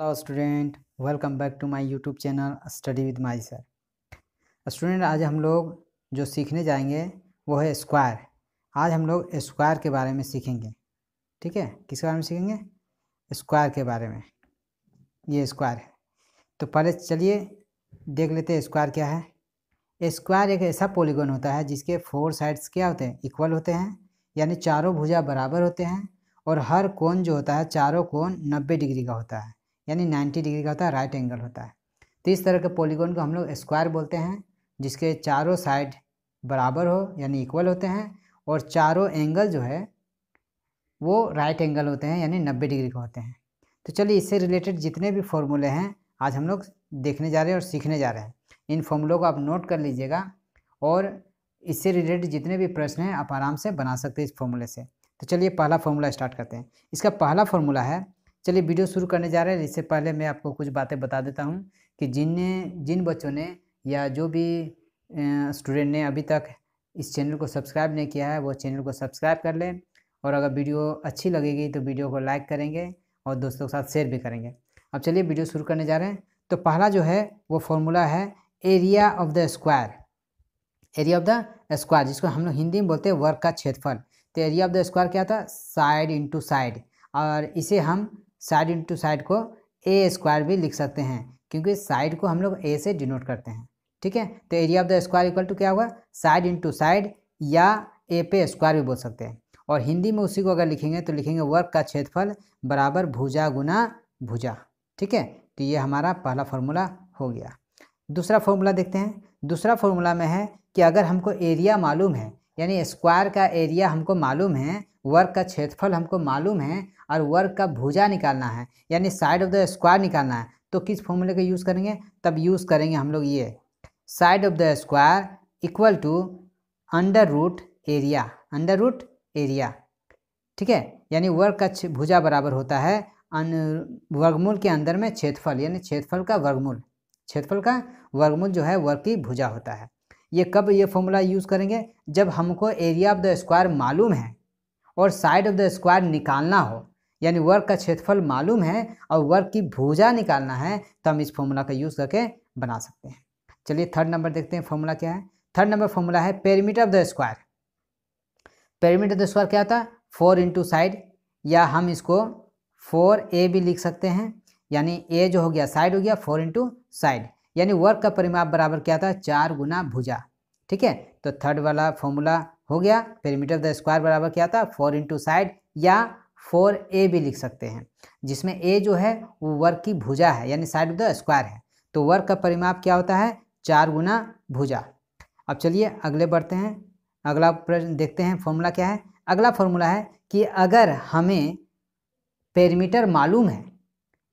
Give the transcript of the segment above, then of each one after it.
hello student welcome back to my YouTube channel study with my sir student आज हम लोग जो सीखने जाएंगे वो है स्क्वायर आज हम लोग स्क्वायर के बारे में सीखेंगे ठीक है किस बारे में सीखेंगे स्क्वायर के बारे में ये स्क्वायर है तो पहले चलिए देख लेते हैं स्क्वायर क्या है स्क्वायर एक ऐसा पोलीगोन होता है जिसके फोर साइड्स क्या होते हैं इक्वल होते हैं यानी चारों भुजा बराबर होते हैं और हर कोन जो होता है चारों कोन नब्बे डिग्री का होता है यानी 90 डिग्री का होता है राइट एंगल होता है तो इस तरह के पोलीगोन को हम लोग स्क्वायर बोलते हैं जिसके चारों साइड बराबर हो यानी इक्वल होते हैं और चारों एंगल जो है वो राइट एंगल होते हैं यानी नब्बे डिग्री के होते हैं तो चलिए इससे रिलेटेड जितने भी फॉर्मूले हैं आज हम लोग देखने जा रहे हैं और सीखने जा रहे हैं इन फॉर्मूलों को आप नोट कर लीजिएगा और इससे रिलेटेड जितने भी प्रश्न हैं आप आराम से बना सकते हैं इस फॉर्मूले से तो चलिए पहला फॉर्मूला स्टार्ट करते हैं इसका पहला फॉर्मूला है चलिए वीडियो शुरू करने जा रहे हैं इससे पहले मैं आपको कुछ बातें बता देता हूँ कि जिनने जिन बच्चों ने या जो भी स्टूडेंट ने अभी तक इस चैनल को सब्सक्राइब नहीं किया है वो चैनल को सब्सक्राइब कर लें और अगर वीडियो अच्छी लगेगी तो वीडियो को लाइक करेंगे और दोस्तों के साथ शेयर भी करेंगे अब चलिए वीडियो शुरू करने जा रहे हैं तो पहला जो है वो फॉर्मूला है area of the square area of the square जिसको हम लोग हिंदी में बोलते हैं वर्ग का क्षेत्रफल तो एरिया ऑफ द स्क्वायर क्या था साइड इंटू साइड और इसे हम साइड इंटू साइड को ए स्क्वायर भी लिख सकते हैं क्योंकि साइड को हम लोग ए से डिनोट करते हैं ठीक है तो area of the square equal to क्या होगा साइड इंटू साइड या ए पे स्क्वायर भी बोल सकते हैं और हिंदी में उसी को अगर लिखेंगे तो लिखेंगे वर्ग का क्षेत्रफल बराबर भुजा गुना भुजा ठीक है तो ये हमारा पहला फॉर्मूला हो गया दूसरा फॉर्मूला देखते हैं दूसरा फॉर्मूला में है कि अगर हमको एरिया मालूम है यानी स्क्वायर का एरिया हमको मालूम है वर्ग का क्षेत्रफल हमको मालूम है और वर्ग का भुजा निकालना है यानी साइड ऑफ द स्क्वायर निकालना है तो किस फॉर्मूले का यूज़ करेंगे तब यूज़ करेंगे हम लोग ये side of the square equal to under root area under root area ठीक है यानी वर्ग का भुजा बराबर होता है वर्गमूल के अंदर में क्षेत्रफल यानी क्षेत्रफल का वर्गमूल क्षेत्रफल का वर्गमूल जो है वर्ग की भुजा होता है ये कब ये फॉर्मूला यूज़ करेंगे जब हमको एरिया ऑफ द स्क्वायर मालूम है और साइड ऑफ द स्क्वायर निकालना हो यानी वर्क का क्षेत्रफल मालूम है और वर्क की भुजा निकालना है तो हम इस फॉर्मूला का यूज़ करके बना सकते हैं चलिए थर्ड नंबर देखते हैं फॉर्मूला क्या है थर्ड नंबर फॉर्मूला है perimeter of the square perimeter of the square क्या होता है फोर इंटू साइड या हम इसको फोर ए भी लिख सकते हैं यानी ए जो हो गया साइड हो गया फोर इंटू साइड यानी वर्क का परिमाप बराबर क्या था चार गुना भुजा ठीक है तो थर्ड वाला फॉर्मूला हो गया पेरीमीटर द स्क्वायर बराबर क्या था फोर इंटू साइड या फोर ए भी लिख सकते हैं जिसमें ए जो है वो वर्क की भुजा है यानी साइड ऑफ द स्क्वायर है तो वर्क का परिमाप क्या होता है चार गुना भुजा अब चलिए अगले बढ़ते हैं अगला प्रश्न देखते हैं फॉर्मूला क्या है अगला फॉर्मूला है कि अगर हमें पेरीमीटर मालूम है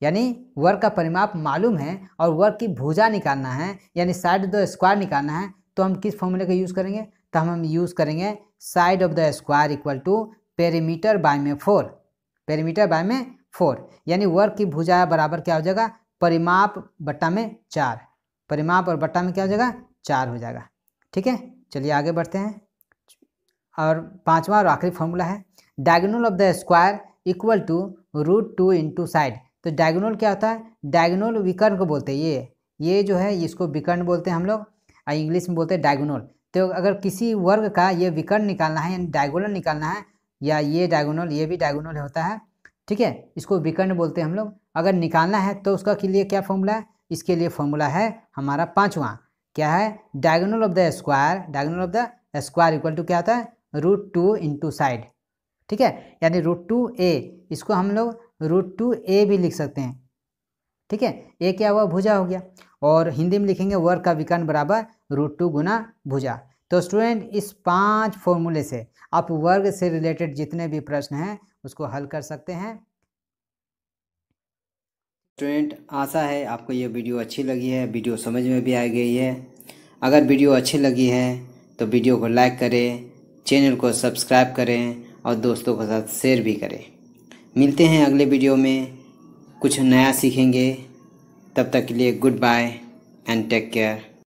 यानी वर्क का परिमाप मालूम है और वर्क की भुजा निकालना है यानी साइड ऑफ द स्क्वायर निकालना है तो हम किस फॉर्मूले का यूज़ करेंगे तो हम यूज़ करेंगे side of the square equal to perimeter by में फोर पेरीमीटर बाय में फोर यानी वर्क की भुजा बराबर क्या हो जाएगा परिमाप बट्टा में चार परिमाप और बट्टा में क्या हो जाएगा चार हो जाएगा ठीक है चलिए आगे बढ़ते हैं और पाँचवा और आखिरी फॉर्मूला है diagonal of the square equal to root two into side तो डायगोनल क्या होता है डायगोनल विकर्ण को बोलते हैं ये ये जो है इसको विकर्ण बोलते हैं हम लोग और इंग्लिश में बोलते हैं डायगोनल तो अगर किसी वर्ग का ये विकर्ण निकालना है यानी डायगोनल निकालना है या ये डायगोनल ये भी डायगोनल होता है ठीक है इसको विकर्ण बोलते हैं हम लोग अगर निकालना है तो उसका के लिए क्या फॉर्मूला है इसके लिए फॉर्मूला है हमारा पाँचवा क्या है diagonal of the square diagonal of the square equal to क्या होता है रूट टू इंटू साइड ठीक है यानी रूट टू ए इसको हम लोग रूट टू ए भी लिख सकते हैं ठीक है ए क्या हुआ भुजा हो गया और हिंदी में लिखेंगे वर्ग का विकर्ण बराबर रूट टू गुना भुजा तो स्टूडेंट इस पांच फॉर्मूले से आप वर्ग से रिलेटेड जितने भी प्रश्न हैं उसको हल कर सकते हैं स्टूडेंट आशा है आपको ये वीडियो अच्छी लगी है वीडियो समझ में भी आ गई है अगर वीडियो अच्छी लगी है तो वीडियो को लाइक करें चैनल को सब्सक्राइब करें और दोस्तों के साथ शेयर भी करें मिलते हैं अगले वीडियो में कुछ नया सीखेंगे तब तक के लिए goodbye and take care